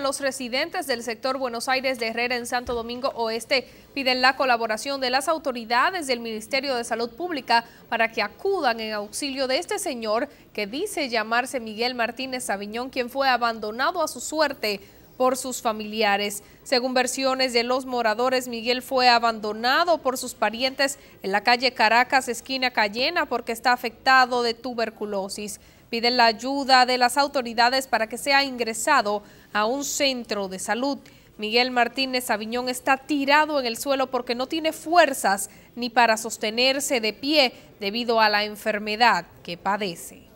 los residentes del sector Buenos Aires de Herrera en Santo Domingo Oeste piden la colaboración de las autoridades del Ministerio de Salud Pública para que acudan en auxilio de este señor que dice llamarse Miguel Martínez Aviñón, quien fue abandonado a su suerte por sus familiares. Según versiones de los moradores, Miguel fue abandonado por sus parientes en la calle Caracas, esquina Cayena, porque está afectado de tuberculosis piden la ayuda de las autoridades para que sea ingresado a un centro de salud. Miguel Martínez Aviñón está tirado en el suelo porque no tiene fuerzas ni para sostenerse de pie debido a la enfermedad que padece.